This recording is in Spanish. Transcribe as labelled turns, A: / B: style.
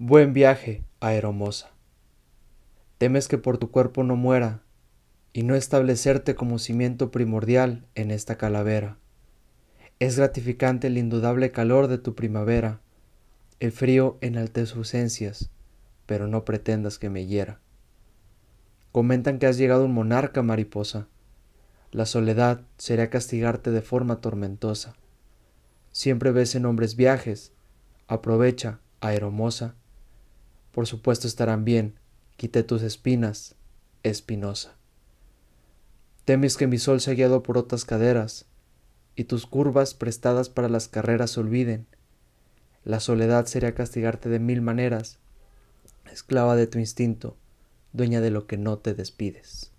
A: Buen viaje, Aeromosa. Temes que por tu cuerpo no muera y no establecerte como cimiento primordial en esta calavera. Es gratificante el indudable calor de tu primavera. El frío enaltece ausencias, pero no pretendas que me hiera. Comentan que has llegado un monarca, mariposa. La soledad sería castigarte de forma tormentosa. Siempre ves en hombres viajes. Aprovecha, aeromosa, por supuesto estarán bien. Quité tus espinas, espinosa. Temes que mi sol sea guiado por otras caderas, y tus curvas prestadas para las carreras se olviden. La soledad sería castigarte de mil maneras, esclava de tu instinto, dueña de lo que no te despides.